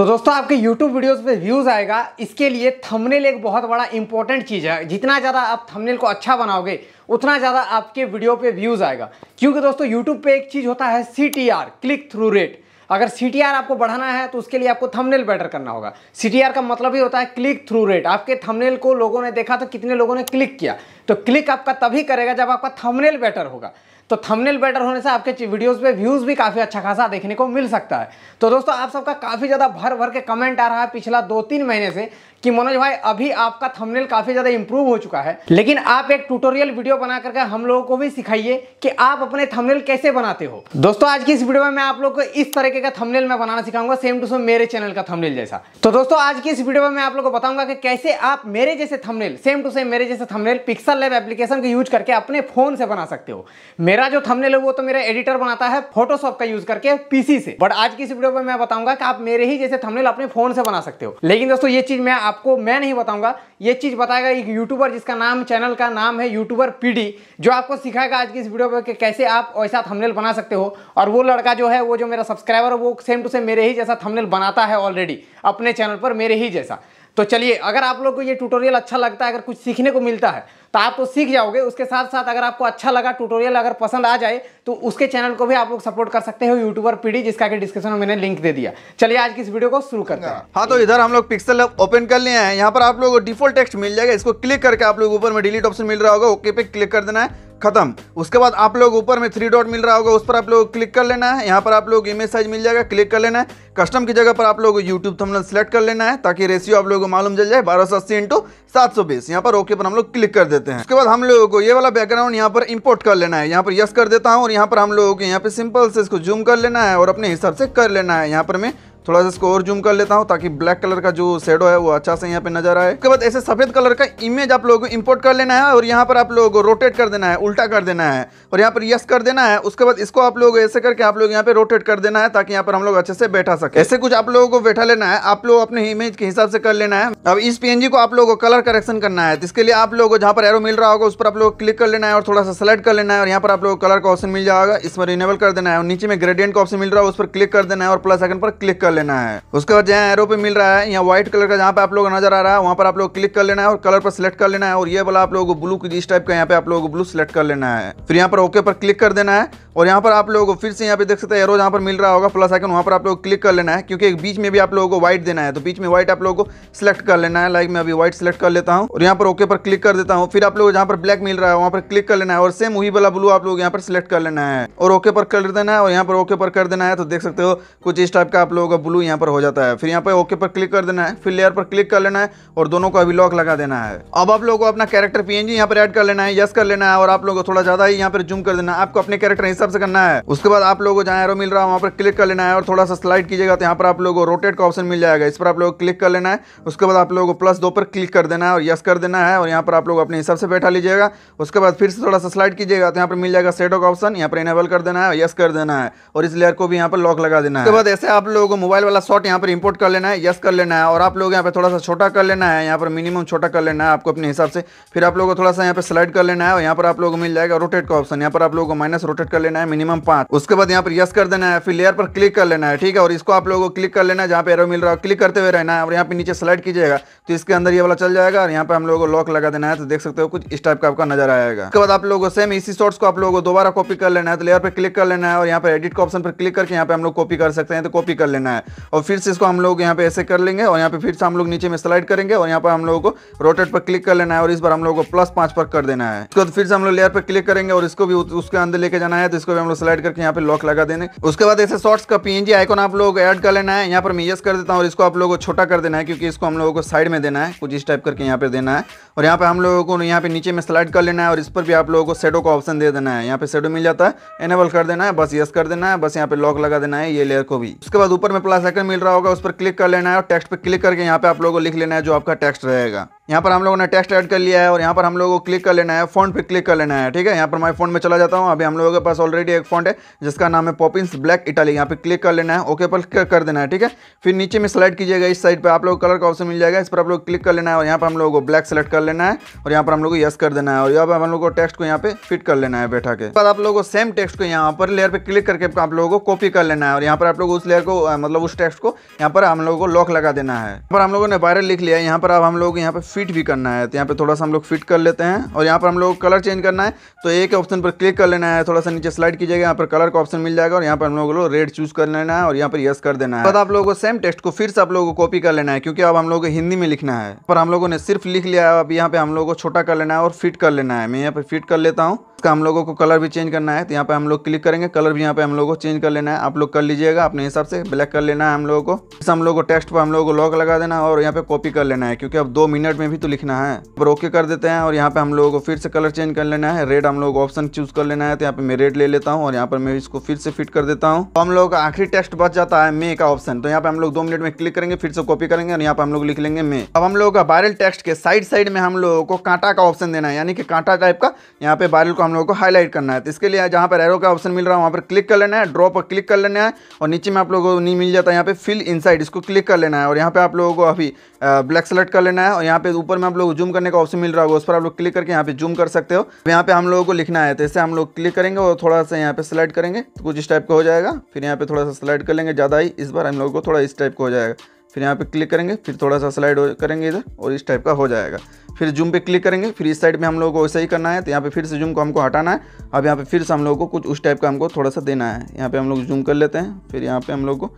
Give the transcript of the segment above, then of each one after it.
तो दोस्तों आपके YouTube वीडियोस पे व्यूज़ आएगा इसके लिए थंबनेल एक बहुत बड़ा इंपॉर्टेंट चीज़ है जितना ज़्यादा आप थंबनेल को अच्छा बनाओगे उतना ज़्यादा आपके वीडियो पे व्यूज़ आएगा क्योंकि दोस्तों YouTube पे एक चीज़ होता है सी क्लिक थ्रू रेट अगर सी आपको बढ़ाना है तो उसके लिए आपको थंबनेल बेटर करना होगा सी का मतलब ही होता है क्लिक थ्रू रेट आपके थंबनेल को लोगों ने देखा तो कितने लोगों ने क्लिक किया तो क्लिक आपका तभी करेगा जब आपका थंबनेल बेटर होगा तो थंबनेल बेटर होने से आपके वीडियोस पे व्यूज़ भी काफ़ी अच्छा खासा देखने को मिल सकता है तो दोस्तों आप सबका काफ़ी ज़्यादा भर भर के कमेंट आ रहा है पिछला दो तीन महीने से कि मनोज भाई अभी आपका थंबनेल काफ़ी ज़्यादा इंप्रूव हो चुका है लेकिन आप एक ट्यूटोरियल वीडियो बना करके हम लोगों को भी सिखाइए कि आप अपने थंबनेल कैसे बनाते हो दोस्तों आज की इस वीडियो में मैं आप लोग को इस तरीके का थंबनेल मैं बनाना सिखाऊंगा सेम टू सेम मेरे चैनल का थंबनेल जैसा तो दोस्तों आज की इस वीडियो में मैं आप लोग को बताऊंगा कि कैसे आप मेरे जैसे थमनेल सेम टू सेम मेरे जैसे थमनेल पिक्सल लैब एप्लीकेशन का यूज करके अपने फोन से बना सकते हो मेरा जो थमनेल है वो तो मेरा एडिटर बनाता है फोटोशॉप का यूज करके पीसी से बट आज की इस वीडियो में मैं बताऊंगा कि आप मेरे ही जैसे थमनेल अपने फोन से बना सकते हो लेकिन दोस्तों ये चीज मैं आपको मैं नहीं बताऊंगा ये चीज़ बताएगा एक यूट्यूबर जिसका नाम चैनल का नाम है यूट्यूबर पीडी जो आपको सिखाएगा आज की इस वीडियो पर कैसे आप ऐसा थंबनेल बना सकते हो और वो लड़का जो है वो जो मेरा सब्सक्राइबर है वो सेम टू सेम मेरे ही जैसा थंबनेल बनाता है ऑलरेडी अपने चैनल पर मेरे ही जैसा तो चलिए अगर आप लोग को ये ट्यूटोरियल अच्छा लगता है अगर कुछ सीखने को मिलता है तो आप तो सीख जाओगे उसके साथ साथ अगर आपको अच्छा लगा ट्यूटोरियल अगर पसंद आ जाए तो उसके चैनल को भी आप लोग सपोर्ट कर सकते हो यूट्यूबर पीडी जिसका कि डिस्क्रिप्शन में मैंने लिंक दे दिया चलिए आज की इस वीडियो को शुरू करते हैं हाँ तो इधर हम लोग पिक्सल ओपन कर लिए हैं यहाँ पर आप लोग डिफॉल्ट टेक्स्ट मिल जाएगा इसको क्लिक करके आप लोग ऊपर में डिलीट ऑप्शन मिल रहा होगा ओके पे क्लिक कर देना है खत्म उसके बाद आप लोग ऊपर में थ्री डॉट मिल रहा होगा उस पर आप लोग क्लिक कर लेना है यहाँ पर आप लोग इमेज साइज मिल जाएगा क्लिक कर लेना है कस्टम की जगह पर आप लोग यूट्यूब थंबनेल सेलेक्ट कर लेना है ताकि रेशियो आप लोगों को मालूम चल जाए बारह सौ अस्सी इंटू सात सौ बीस यहाँ पर ओके पर हम लोग क्लिक कर देते हैं उसके बाद हम लोगों को ये वाला बैकग्राउंड यहाँ पर इम्पोर्ट कर लेना है यहाँ पर यस कर देता हूँ और यहाँ पर हम लोगों को यहाँ पे सिंपल से इसको जूम कर लेना है और अपने हिसाब से कर लेना है यहाँ पर मैं थोड़ा सा इसको और जूम कर लेता हूँ ताकि ब्लैक कलर का जो शेडो है वो अच्छा से यहाँ पे नजर आए उसके बाद ऐसे सफेद कलर का इमेज आप लोगों को इम्पोर्ट कर लेना है और यहाँ पर आप लोगों को रोटेट कर देना है उल्टा कर देना है और यहाँ पर यस कर देना है उसके बाद इसको आप लोग ऐसे करके आप लोग यहाँ पे रोटेट कर देना है ताकि यहाँ पर हम लोग अच्छे से बैठा सके ऐसे कुछ आप लोगों को बैठा लेना है आप लोग अपने इमेज के हिसाब से कर लेना है अब इस पीएनजी को आप लोगों को कलर करेक्शन करना है इसके लिए आप लोगों को जहाँ पर एरो मिल रहा होगा उस पर आप लोग क्लिक कर लेना है और थोड़ा सा सेलेक्ट कर लेना है और यहाँ पर आप लोग कलर का ऑप्शन मिल जाएगा इस पर कर देना है और नीचे में ग्रेडियंट का ऑप्शन मिल रहा है उस पर क्लिक कर देना है और प्लस आइकन पर क्लिक कर कर लेना है उसके बाद जहाँ एरो पे मिल रहा है यहाँ व्हाइट कलर का जहाँ पे आप लोग नजर आ रहा है वहाँ पर आप लोग क्लिक कर लेना है और कलर पर सिलेक्ट कर लेना है और ये वाला आप लोगों को ब्लू जिस टाइप का यहाँ पे आप लोगों को ब्लू सिलेक्ट कर लेना है फिर यहाँ पर ओके पर क्लिक कर देना है और यहाँ पर आप लोगों को फिर से यहाँ पे देख सकते हैं एरो जहाँ पर मिल रहा होगा प्लस आइकन वहाँ पर आप लोग क्लिक कर लेना है क्योंकि बीच में भी आप लोगों को व्हाइट देना है तो बीच में व्हाइट आप लोगों को सिलेक्ट कर लेना है लाइक मैं अभी व्हाइट सिलेक्ट कर लेता हूँ और यहाँ पर ओके पर क्लिक कर देता हूँ फिर आप लोग जहाँ पर ब्लैक मिल रहा है वहाँ पर क्लिक कर लेना है और सेम वही वाला ब्लू आप लोग यहाँ पर सिलेक्ट कर लेना है और ओके पर कर देना है और यहाँ पर ओके पर कर देना है तो देख सकते हो कुछ इस टाइप का आप लोगों का ब्लू यहाँ पर हो जाता है फिर यहाँ पे ओके पर क्लिक कर देना है फिर लेयर पर क्लिक कर लेना है और दोनों को अभी लॉक लगा देना है अब आप लोगों को अपना कैरेक्टर पीएनजी यहाँ पर ऐड कर लेना है यस कर लेना है और आप लोगों को थोड़ा ज्यादा ही यहाँ पर जूम कर देना है आपको अपने कैरेक्टर हिसाब से करना है उसके बाद आप लोगों को जहाँ एरो मिल रहा है वहाँ पर क्लिक कर लेना है और थोड़ा सा स्लाइड कीजिएगा तो यहाँ पर आप लोगों को रोटेट का ऑप्शन मिल जाएगा इस पर आप लोग क्लिक कर लेना है उसके बाद आप लोगों को प्लस दो पर क्लिक कर देना है और यस कर देना है और यहाँ पर आप लोग अपने हिसाब से बैठा लीजिएगा उसके बाद फिर से थोड़ा सा स्लाइड कीजिएगा तो यहाँ पर मिल जाएगा सेटो का ऑप्शन यहाँ पर इनेबल कर देना है यस कर देना है और इस लेयर को भी यहाँ पर लॉक लगा देना है उसके बाद ऐसे आप लोगों को मोबाइल वाला शॉट यहाँ पर इंपोर्ट कर लेना है यस कर लेना है और आप लोग यहाँ पर थोड़ा सा छोटा कर लेना है यहाँ पर मिनिमम छोटा कर लेना है आपको अपने हिसाब से फिर आप लोगों को थोड़ा सा यहाँ पर स्लाइड कर लेना है और यहाँ पर आप लोगों को मिल जाएगा रोटेट का ऑप्शन यहाँ पर आप लोगों को माइनस रोटेट कर लेना है मिनिमम पाँच उसके बाद यहाँ पर यस कर देना है फिर लेयर पर क्लिक कर लेना है ठीक है और इसको आप लोगों को क्लिक कर लेना है जहाँ पे एरो मिल रहा है क्लिक करते हुए रहना है और यहाँ पे नीचे स्लाइड कीजिएगा तो इसके अंदर ये वाला चल जाएगा और यहाँ पर हम लोगों को लॉक लगा देना है तो देख सकते हो कुछ इस टाइप का आपका नजर आएगा उसके बाद आप लोगों को सेम इसी शॉर्ट्स को आप लोगों को दोबारा कॉपी कर लेना है तो लेयर पर क्लिक कर लेना है और यहाँ पर एडिट का ऑप्शन पर क्लिक करके यहाँ पे हम लोग कॉपी कर सकते हैं तो कॉपी कर लेना है है और फिर से इसको हम लोग यहाँ पे ऐसे कर लेंगे और यहाँ पे फिर से हम लोग नीचे में स्लाइड करेंगे और यहाँ पर हम लोगों को रोटेट पर क्लिक कर लेना है और इस बार हम लोगों को प्लस पांच पर कर देना है इसको फिर से हम लोग लेयर पर क्लिक करेंगे और इसको भी उसके अंदर लेके जाना है तो इसको भी हम लोग स्लाइड करके यहाँ पे लॉक लगा देने उसके बाद ऐसे शॉर्ट्स का पीएनजी आइकॉन आप लोग एड कर लेना है यहाँ पर मैं कर देता हूँ और इसको आप लोगों को छोटा कर देना है क्योंकि इसको हम लोगों को साइड में देना है कुछ इस टाइप करके यहाँ पे देना है और यहाँ पे हम लोगों को यहाँ पे नीचे में स्लाइड कर लेना है और इस पर भी आप लोगों को सेडो का ऑप्शन दे देना है यहाँ पे सेडो मिल जाता है एनेबल कर देना है बस यस कर देना है बस यहाँ पे लॉक लगा देना है ये लेयर को भी उसके बाद ऊपर में प्लस आइकन मिल रहा होगा उस पर क्लिक कर लेना है और टेक्स्ट पर क्लिक करके यहाँ पे आप लोगों को लिख लेना है जो आपका टेक्स्ट रहेगा यहाँ पर हम लोगों ने टेक्स्ट ऐड कर लिया है और यहाँ पर हम लोगों को क्लिक कर लेना है फ़ॉन्ट पे क्लिक कर लेना है ठीक है यहाँ पर मैं फ़ॉन्ट में चला जाता हूँ अभी हम लोगों के पास ऑलरेडी एक फ़ॉन्ट है जिसका नाम है पॉपिंस ब्लैक इटाली यहाँ पे क्लिक कर लेना है ओके पर कर देना है ठीक है फिर नीचे में सेलेक्ट कीजिएगा इस साइड पर आप लोग कलर का ऑप्शन मिल जाएगा इस पर आप लोग क्लिक कर लेना है और यहाँ पर हम लोगों को ब्लैक सेलेक्ट कर लेना है और यहाँ पर हम लोग को यस कर देना है और यहाँ पर हम लोग को टेक्स्ट को यहाँ पे फिट कर लेना है बैठा के बाद आप लोगों को सेम टेक्स्ट को यहाँ पर लेयर पर क्लिक करके आप लोगों को कॉपी कर लेना है और यहाँ पर आप लोग उस लेयर को मतलब उस टेक्स्ट को यहाँ पर हम लोगों को लॉक लगा देना है पर हम लोगों ने वायरल लिख लिया है यहाँ पर अब हम लोग यहाँ पर फिट भी करना है तो यहाँ पे थोड़ा सा हम लोग फिट कर लेते हैं और यहाँ पर हम लोग कलर चेंज करना है तो एक ऑप्शन पर क्लिक कर लेना है थोड़ा सा नीचे स्लाइड कीजिएगा यहाँ पर कलर का ऑप्शन मिल जाएगा और यहाँ पर हम लोग लो रेड चूज कर लेना है और यहाँ पर यस कर देना है बाद आप लोगों को सेम टेक्स्ट को फिर से आप लोगों को कॉपी कर लेना है क्योंकि अब हम लोग को हिंदी में लिखना है पर हम लोगों ने सिर्फ लिख लिया है अब यहाँ पे हम लोग को छोटा कर लेना है और फिट कर लेना है मैं यहाँ पर फिट कर लेता हूँ इसका हम लोगों को कलर भी चेंज करना है तो यहाँ पे हम लोग क्लिक करेंगे कलर भी यहाँ पे हम लोगों को चेंज कर लेना है आप लोग कर लीजिएगा अपने हिसाब से ब्लैक कर लेना है हम लोगों को हम लोग को टेक्स्ट पर हम लोगों को लॉक लगा देना और यहाँ पे कॉपी कर लेना है क्योंकि अब दो मिनट में भी तो लिखना है पर ओके कर देते हैं और यहाँ पे हम लोगों को फिर से कलर चेंज कर लेना है रेड हम लोग ऑप्शन चूज कर लेना है तो यहाँ पे मैं रेड ले लेता हूँ और यहाँ पर मैं इसको फिर से फिट कर देता हूँ तो हम लोग का आखिरी टेस्ट बच जाता है मे का ऑप्शन तो यहाँ पे हम लोग दो मिनट में क्लिक करेंगे फिर से कॉपी करेंगे और यहाँ पे हम लोग लिख लेंगे मे अब हम लोग का वायरल टेक्स्ट के साइड साइड में हम लोगों को कांटा का ऑप्शन देना है यानी कि कांटा टाइप का यहाँ पे वायरल को हम लोगों को हाईलाइट करना है तो इसके लिए जहाँ पर एरो का ऑप्शन मिल रहा है वहाँ पर क्लिक कर लेना है ड्रॉ पर क्लिक कर लेना है और नीचे में आप लोगों को नहीं मिल जाता है यहाँ पे फिल इनसाइड इसको क्लिक कर लेना है और यहाँ पे आप लोगों को अभी ब्लैक सेलेक्ट कर लेना है और यहाँ पे ऊपर में आप लोग जूम करने का ऑप्शन मिल रहा होगा उस पर आप लोग क्लिक करके यहाँ पे जूम कर सकते हो यहाँ पे हम लोगों को लिखना है तो इससे हम लोग क्लिक करेंगे और थोड़ा सा यहाँ पे सिलेक्ट करेंगे तो कुछ इस टाइप का हो जाएगा फिर यहाँ पे थोड़ा सा सिलेक्ट कर लेंगे ज़्यादा ही इस बार हम लोगों को थोड़ा इस टाइप का हो जाएगा फिर यहाँ पे क्लिक करेंगे फिर थोड़ा सा स्लाइड करेंगे इधर और इस टाइप का हो जाएगा फिर जूम पे क्लिक करेंगे फिर इस साइड में हम लोगों को वैसा ही करना है तो यहाँ पे फिर से जूम को हमको हटाना है अब यहाँ पे फिर से हम लोगों को कुछ उस टाइप का हमको थोड़ा सा देना है यहाँ पे हम लोग जूम कर लेते हैं फिर यहाँ पे हम लोग को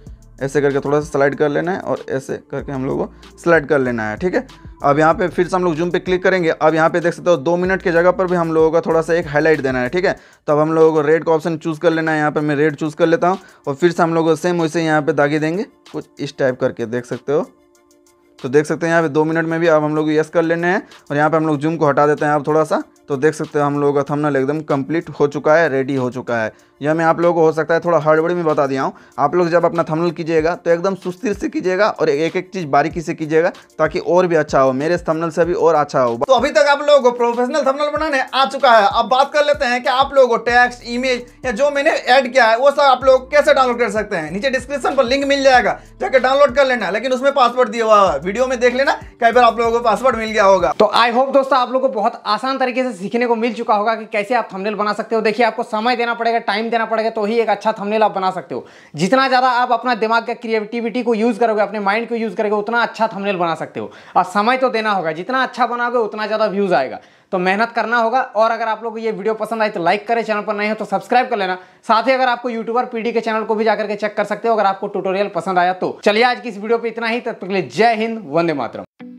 ऐसे करके थोड़ा सा स्लाइड कर लेना है और ऐसे करके हम लोग को स्लाइड कर लेना है ठीक है अब यहाँ पे फिर से हम लोग जूम पे क्लिक करेंगे अब यहाँ पे देख सकते हो दो मिनट के जगह पर भी हम लोगों का थोड़ा सा एक हाईलाइट देना है ठीक है तब तो हम लोगों को रेड का ऑप्शन चूज़ कर लेना है यहाँ पर मैं रेड चूज़ कर लेता हूँ और फिर से हम लोग सेम वैसे यहाँ पर दागे देंगे कुछ इस टाइप करके देख सकते हो तो देख सकते हैं यहाँ पे दो मिनट में भी अब हम लोग यस कर लेने हैं और यहाँ पे हम लोग जूम को हटा देते हैं अब थोड़ा सा तो देख सकते हो हम लोगों का थंबनेल एकदम कंप्लीट हो चुका है रेडी हो चुका है यह मैं आप लोगों को हो सकता है थोड़ा हड़बड़ी में बता दिया हूँ आप लोग जब अपना थंबनेल कीजिएगा तो एकदम सुस्थिर से कीजिएगा और एक एक चीज़ बारीकी से कीजिएगा ताकि और भी अच्छा हो मेरे थंबनेल से भी और अच्छा हो तो अभी तक आप लोगों को प्रोफेशनल थंबनेल बनाने आ चुका है अब बात कर लेते हैं कि आप लोगों को टेक्स्ट इमेज या जो मैंने ऐड किया है वो सब आप लोग कैसे डाउनलोड कर सकते हैं नीचे डिस्क्रिप्शन पर लिंक मिल जाएगा जाकर डाउनलोड कर लेना लेकिन उसमें पासवर्ड दिया हुआ है वीडियो में देख लेना कई बार आप लोगों को पासवर्ड मिल गया होगा तो आई होप दोस्तों आप लोग को बहुत आसान तरीके से से सीखने को मिल चुका होगा कि कैसे आप थंबनेल बना सकते हो देखिए आपको समय देना पड़ेगा टाइम देना पड़ेगा तो ही एक अच्छा थंबनेल आप बना सकते हो जितना ज़्यादा आप अपना दिमाग का क्रिएटिविटी को यूज़ करोगे अपने माइंड को यूज़ करोगे उतना अच्छा थमनेल बना सकते हो और समय तो देना होगा जितना अच्छा बनाओगे उतना ज़्यादा व्यूज़ आएगा तो मेहनत करना होगा और अगर आप लोग को ये वीडियो पसंद आए तो लाइक करें चैनल पर नए हो तो सब्सक्राइब कर लेना साथ ही अगर आपको यूट्यूबर पीडी के चैनल को भी जाकर के चेक कर सकते हो अगर आपको ट्यूटोरियल पसंद आया तो चलिए आज की इस वीडियो पे इतना ही तब तक के लिए जय हिंद वंदे मातरम